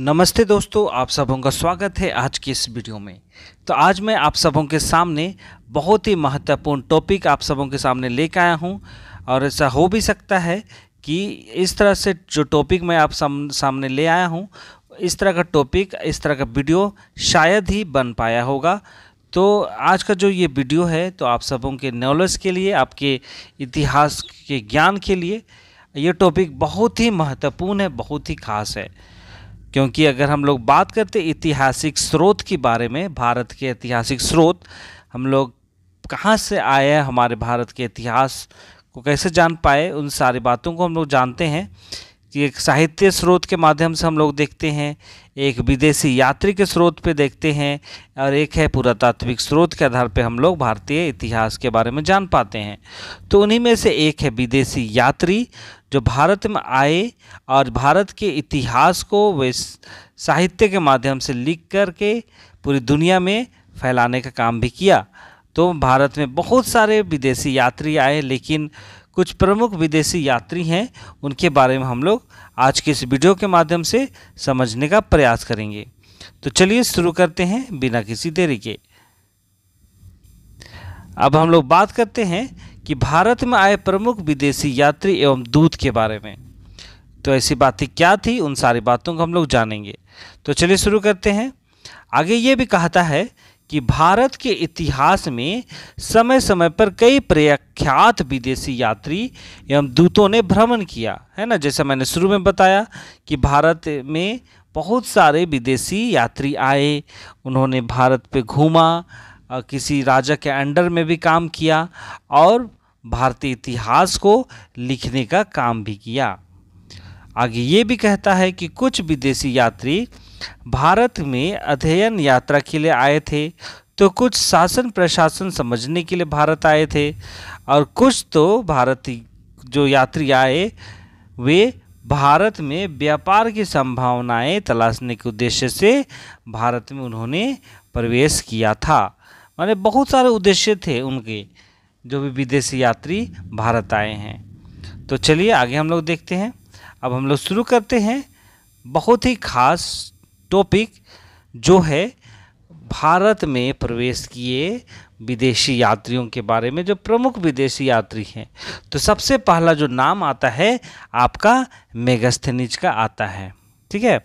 नमस्ते दोस्तों आप सबों का स्वागत है आज की इस वीडियो में तो आज मैं आप सबों के सामने बहुत ही महत्वपूर्ण टॉपिक आप सबों के सामने लेकर आया हूं और ऐसा हो भी सकता है कि इस तरह से जो टॉपिक मैं आप सामने ले आया हूं इस तरह का टॉपिक इस तरह का वीडियो शायद ही बन पाया होगा तो आज का जो ये वीडियो है तो आप सबों के नॉलेज के लिए आपके इतिहास के ज्ञान के लिए ये टॉपिक बहुत ही महत्वपूर्ण है बहुत ही खास है क्योंकि अगर हम लोग बात करते ऐतिहासिक स्रोत के बारे में भारत के ऐतिहासिक स्रोत हम लोग कहाँ से आए हैं हमारे भारत के इतिहास को कैसे जान पाए उन सारी बातों को हम लोग जानते हैं कि एक साहित्य स्रोत के माध्यम से हम लोग देखते हैं एक विदेशी यात्री के स्रोत पे देखते हैं और एक है पुरातात्विक स्रोत के आधार पे हम लोग भारतीय इतिहास के बारे में जान पाते हैं तो उन्हीं में से एक है विदेशी यात्री जो भारत में आए और भारत के इतिहास को वे साहित्य के माध्यम से लिख करके पूरी दुनिया में फैलाने का काम भी किया तो भारत में बहुत सारे विदेशी यात्री आए लेकिन कुछ प्रमुख विदेशी यात्री हैं उनके बारे में हम लोग आज के इस वीडियो के माध्यम से समझने का प्रयास करेंगे तो चलिए शुरू करते हैं बिना किसी देरी के अब हम लोग बात करते हैं कि भारत में आए प्रमुख विदेशी यात्री एवं दूत के बारे में तो ऐसी बातें क्या थी उन सारी बातों को हम लोग जानेंगे तो चलिए शुरू करते हैं आगे ये भी कहता है कि भारत के इतिहास में समय समय पर कई प्रख्यात विदेशी यात्री एवं दूतों ने भ्रमण किया है ना जैसा मैंने शुरू में बताया कि भारत में बहुत सारे विदेशी यात्री आए उन्होंने भारत पे घूमा किसी राजा के अंडर में भी काम किया और भारतीय इतिहास को लिखने का काम भी किया आगे ये भी कहता है कि कुछ विदेशी यात्री भारत में अध्ययन यात्रा के लिए आए थे तो कुछ शासन प्रशासन समझने के लिए भारत आए थे और कुछ तो भारतीय जो यात्री आए वे भारत में व्यापार की संभावनाएं तलाशने के उद्देश्य से भारत में उन्होंने प्रवेश किया था माने बहुत सारे उद्देश्य थे उनके जो भी विदेशी यात्री भारत आए हैं तो चलिए आगे हम लोग देखते हैं अब हम लोग शुरू करते हैं बहुत ही खास टॉपिक जो है भारत में प्रवेश किए विदेशी यात्रियों के बारे में जो प्रमुख विदेशी यात्री हैं तो सबसे पहला जो नाम आता है आपका मेगस्थनीज का आता है ठीक है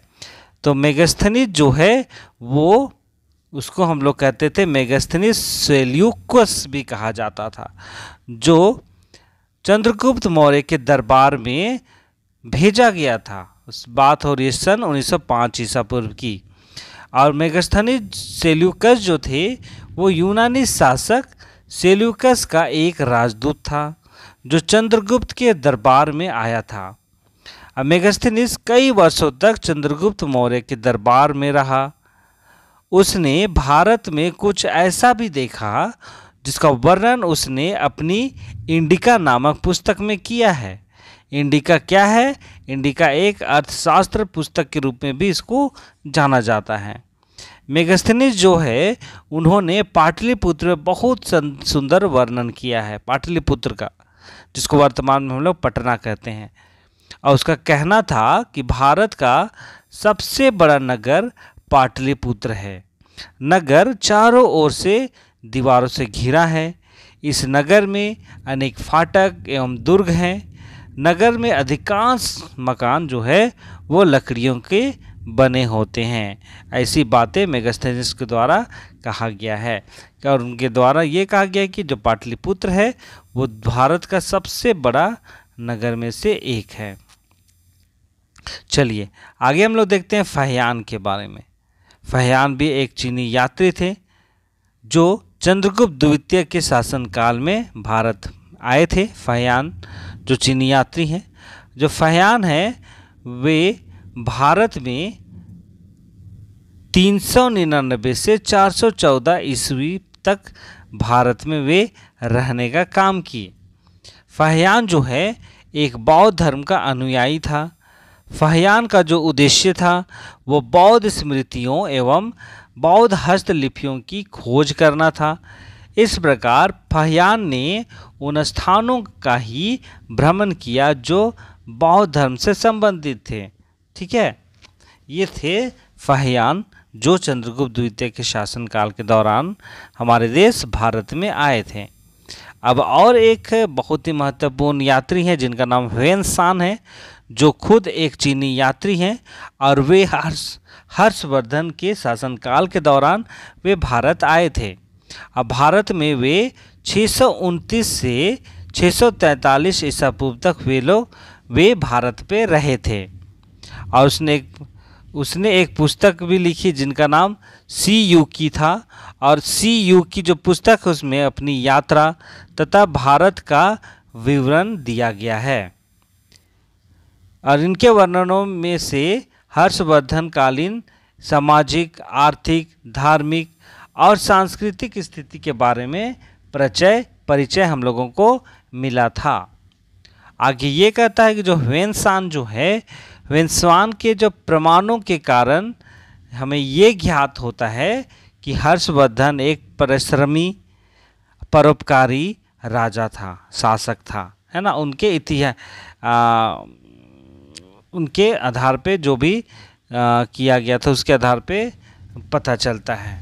तो मेगस्थनीज जो है वो उसको हम लोग कहते थे मेगस्थनीज सेल्यूकस भी कहा जाता था जो चंद्रगुप्त मौर्य के दरबार में भेजा गया था बात हो रही है सन 1905 ईसा पूर्व की और मेगस्थनी सेल्यूकस जो थे वो यूनानी शासक सेल्यूकस का एक राजदूत था जो चंद्रगुप्त के दरबार में आया था मेगस्थनीस कई वर्षों तक चंद्रगुप्त मौर्य के दरबार में रहा उसने भारत में कुछ ऐसा भी देखा जिसका वर्णन उसने अपनी इंडिका नामक पुस्तक में किया है इंडिका क्या है इंडिका एक अर्थशास्त्र पुस्तक के रूप में भी इसको जाना जाता है मेगस्थनीज जो है उन्होंने पाटलिपुत्र में बहुत सुंदर वर्णन किया है पाटलिपुत्र का जिसको वर्तमान में हम लोग पटना कहते हैं और उसका कहना था कि भारत का सबसे बड़ा नगर पाटलिपुत्र है नगर चारों ओर से दीवारों से घिरा है इस नगर में अनेक फाटक एवं दुर्ग हैं नगर में अधिकांश मकान जो है वो लकड़ियों के बने होते हैं ऐसी बातें मेगस्थनिस के द्वारा कहा गया है और उनके द्वारा ये कहा गया कि जो पाटलिपुत्र है वो भारत का सबसे बड़ा नगर में से एक है चलिए आगे हम लोग देखते हैं फहयान के बारे में फहयान भी एक चीनी यात्री थे जो चंद्रगुप्त द्वितीय के शासनकाल में भारत आए थे फहयान जो चीनी यात्री हैं जो फयान हैं वे भारत में तीन सौ निन्यानबे से चार सौ चौदह ईस्वी तक भारत में वे रहने का काम किए फहयान जो है एक बौद्ध धर्म का अनुयायी था फहयान का जो उद्देश्य था वो बौद्ध स्मृतियों एवं बौद्ध हस्तलिपियों की खोज करना था इस प्रकार फहयान ने उन स्थानों का ही भ्रमण किया जो बौद्ध धर्म से संबंधित थे ठीक है ये थे फहयान जो चंद्रगुप्त द्वितीय के शासनकाल के दौरान हमारे देश भारत में आए थे अब और एक बहुत ही महत्वपूर्ण यात्री हैं जिनका नाम ह्वेन सान है जो खुद एक चीनी यात्री हैं और वे हर्ष हर्षवर्धन के शासनकाल के दौरान वे भारत आए थे अब भारत में वे छः से 643 ईसा पूर्व तक वे लोग वे भारत पे रहे थे और उसने उसने एक पुस्तक भी लिखी जिनका नाम सी यू की था और सी यू की जो पुस्तक है उसमें अपनी यात्रा तथा भारत का विवरण दिया गया है और इनके वर्णनों में से हर्षवर्धन कालीन सामाजिक आर्थिक धार्मिक और सांस्कृतिक स्थिति के बारे में परिचय परिचय हम लोगों को मिला था आगे ये कहता है कि जो वेंसान जो है वेंसवान के जो प्रमाणों के कारण हमें ये ज्ञात होता है कि हर्षवर्धन एक परिश्रमी परोपकारी राजा था शासक था है ना उनके इतिहास उनके आधार पे जो भी आ, किया गया था उसके आधार पे पता चलता है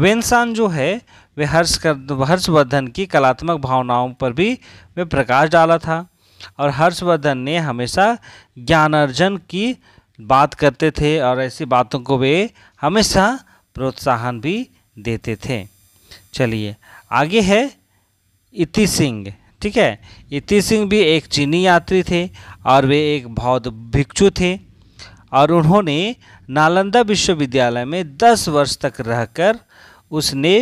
वेंसान जो है वे हर्ष कर हर्षवर्धन की कलात्मक भावनाओं पर भी वे प्रकाश डाला था और हर्षवर्धन ने हमेशा ज्ञानार्जन की बात करते थे और ऐसी बातों को वे हमेशा प्रोत्साहन भी देते थे चलिए आगे है इति सिंह ठीक है इति सिंह भी एक चीनी यात्री थे और वे एक बौद्ध भिक्षु थे और उन्होंने नालंदा विश्वविद्यालय में 10 वर्ष तक रहकर उसने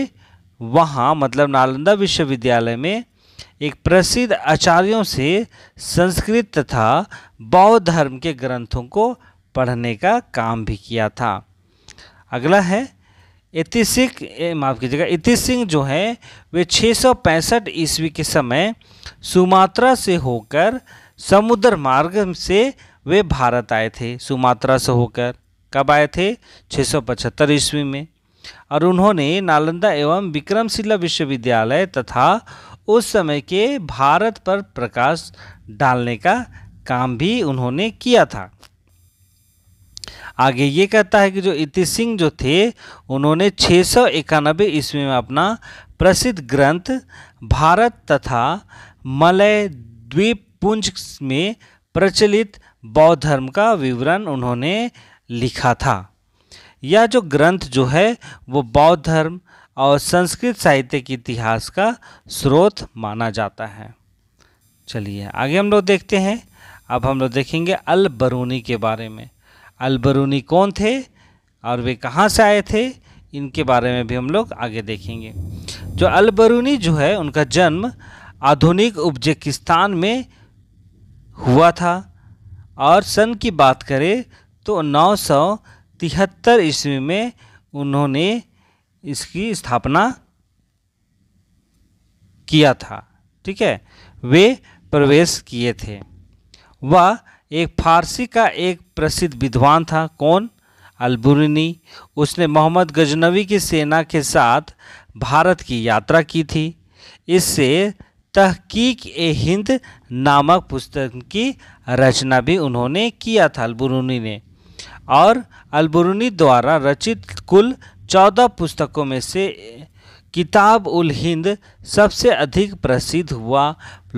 वहाँ मतलब नालंदा विश्वविद्यालय में एक प्रसिद्ध आचार्यों से संस्कृत तथा बौद्ध धर्म के ग्रंथों को पढ़ने का काम भी किया था अगला है इति सिंह माफ़ कीजिएगा इति सिंह जो हैं वे 665 ईस्वी के समय सुमात्रा से होकर समुद्र मार्ग से वे भारत आए थे सुमात्रा से होकर कब आए थे 675 ईस्वी में और उन्होंने नालंदा एवं विक्रमशिला विश्वविद्यालय तथा उस समय के भारत पर प्रकाश डालने का काम भी उन्होंने किया था आगे ये कहता है कि जो इति सिंह जो थे उन्होंने छः सौ इक्यानबे ईस्वी में अपना प्रसिद्ध ग्रंथ भारत तथा मलय द्वीपपुंज में प्रचलित बौद्ध धर्म का विवरण उन्होंने लिखा था यह जो ग्रंथ जो है वो बौद्ध धर्म और संस्कृत साहित्य के इतिहास का स्रोत माना जाता है चलिए आगे हम लोग देखते हैं अब हम लोग देखेंगे अल बरूनी के बारे में अल बरूनी कौन थे और वे कहाँ से आए थे इनके बारे में भी हम लोग आगे देखेंगे जो अल बरूनी जो है उनका जन्म आधुनिक उज्बेकिस्तान में हुआ था और सन की बात करें तो नौ तिहत्तर ईस्वी में उन्होंने इसकी स्थापना किया था ठीक है वे प्रवेश किए थे वह एक फारसी का एक प्रसिद्ध विद्वान था कौन अलबुरनी उसने मोहम्मद गजनवी की सेना के साथ भारत की यात्रा की थी इससे तहकीक ए हिंद नामक पुस्तक की रचना भी उन्होंने किया था अलबुरनी ने और अलबरूनी द्वारा रचित कुल चौदह पुस्तकों में से किताब उल हिंद सबसे अधिक प्रसिद्ध हुआ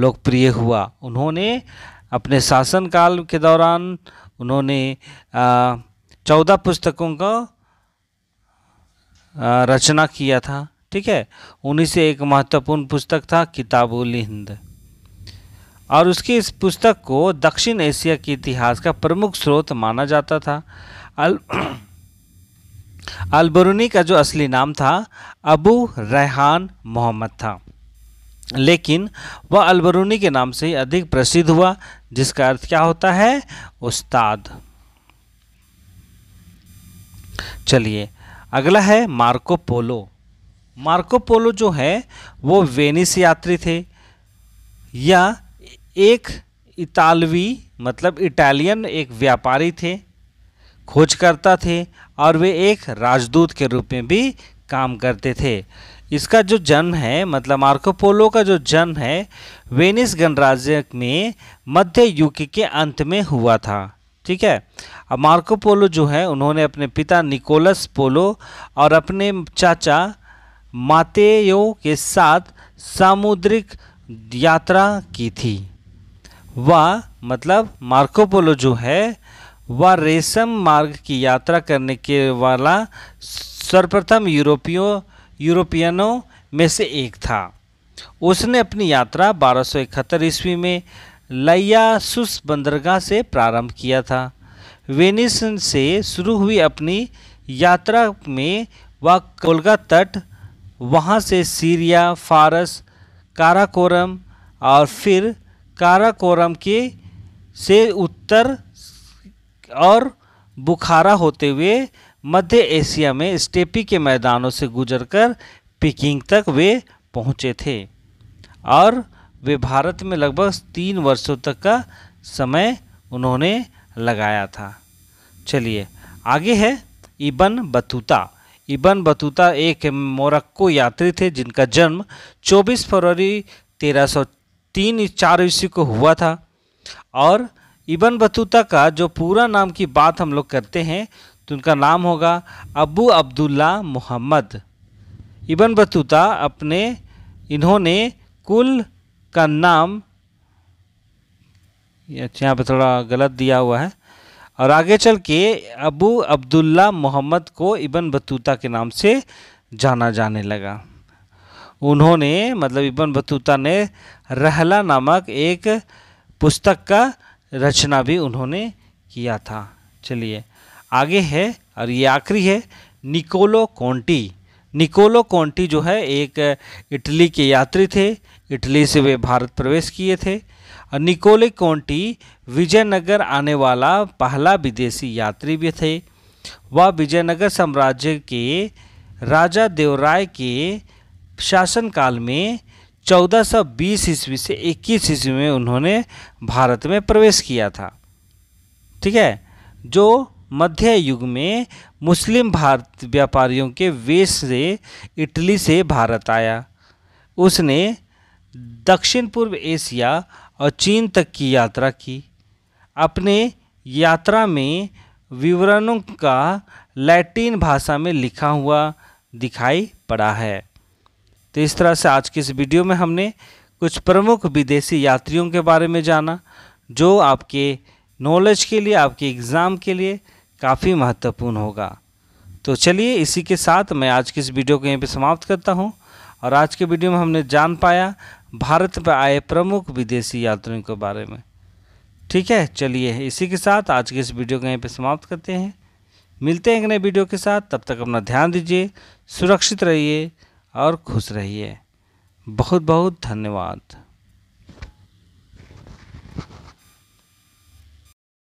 लोकप्रिय हुआ उन्होंने अपने शासनकाल के दौरान उन्होंने चौदह पुस्तकों का रचना किया था ठीक है उन्हीं से एक महत्वपूर्ण पुस्तक था किताबुल हिंद और उसकी इस पुस्तक को दक्षिण एशिया के इतिहास का प्रमुख स्रोत माना जाता था अल अलबरूनी का जो असली नाम था अबू रहान मोहम्मद था लेकिन वह अलबरूनी के नाम से ही अधिक प्रसिद्ध हुआ जिसका अर्थ क्या होता है उस्ताद चलिए अगला है मार्को पोलो मार्को पोलो जो है वो वेनिस यात्री थे या एक इतालवी मतलब इटालियन एक व्यापारी थे खोजकर्ता थे और वे एक राजदूत के रूप में भी काम करते थे इसका जो जन्म है मतलब मार्कोपोलो का जो जन्म है वेनिस गणराज्य में मध्य युग के अंत में हुआ था ठीक है अब मार्कोपोलो जो है उन्होंने अपने पिता निकोलस पोलो और अपने चाचा मातेयो के साथ सामुद्रिक यात्रा की थी वह मतलब मार्कोपोलो जो है वह रेशम मार्ग की यात्रा करने के वाला सर्वप्रथम यूरोपियों यूरोपियनों में से एक था उसने अपनी यात्रा बारह सौ इकहत्तर ईस्वी में लयासुस बंदरगाह से प्रारंभ किया था वेनिस से शुरू हुई अपनी यात्रा में वह कोलगा तट वहाँ से सीरिया फारस काराकोरम और फिर काराकोरम के से उत्तर और बुखारा होते हुए मध्य एशिया में स्टेपी के मैदानों से गुजरकर पिकिंग तक वे पहुंचे थे और वे भारत में लगभग तीन वर्षों तक का समय उन्होंने लगाया था चलिए आगे है इबन बतूता इबन बतूता एक मोरक्को यात्री थे जिनका जन्म 24 फरवरी तेरह तीन चार ईस्वी को हुआ था और इबन बतूता का जो पूरा नाम की बात हम लोग करते हैं तो उनका नाम होगा Abu Abdullah Muhammad Ibn Battuta अपने इन्होंने कुल का नाम अच्छा यहाँ पर थोड़ा गलत दिया हुआ है और आगे चल के अबू अब्दुल्ला मोहम्मद को इबन बतूता के नाम से जाना जाने लगा उन्होंने मतलब इबन बतूता ने रहला नामक एक पुस्तक का रचना भी उन्होंने किया था चलिए आगे है और ये आखिरी है निकोलो कोंटी निकोलो कोंटी जो है एक इटली के यात्री थे इटली से वे भारत प्रवेश किए थे और निकोले कोंटी विजयनगर आने वाला पहला विदेशी यात्री भी थे वह विजयनगर साम्राज्य के राजा देवराय के शासनकाल में 1420 ईस्वी से 21 ईस्वी में उन्होंने भारत में प्रवेश किया था ठीक है जो मध्य युग में मुस्लिम भारत व्यापारियों के वेश से इटली से भारत आया उसने दक्षिण पूर्व एशिया और चीन तक की यात्रा की अपने यात्रा में विवरणों का लैटिन भाषा में लिखा हुआ दिखाई पड़ा है तो इस तरह से आज की इस वीडियो में हमने कुछ प्रमुख विदेशी यात्रियों के बारे में जाना जो आपके नॉलेज के लिए आपके एग्ज़ाम के लिए काफ़ी महत्वपूर्ण होगा तो चलिए इसी के साथ मैं आज की इस वीडियो को यहीं पर समाप्त करता हूँ और आज के वीडियो में हमने जान पाया भारत पर आए प्रमुख विदेशी यात्रियों के बारे में ठीक है चलिए इसी के साथ आज के इस वीडियो को यहीं पर समाप्त करते हैं मिलते हैं एक नए वीडियो के साथ तब तक अपना ध्यान दीजिए सुरक्षित रहिए और खुश रहिए बहुत बहुत धन्यवाद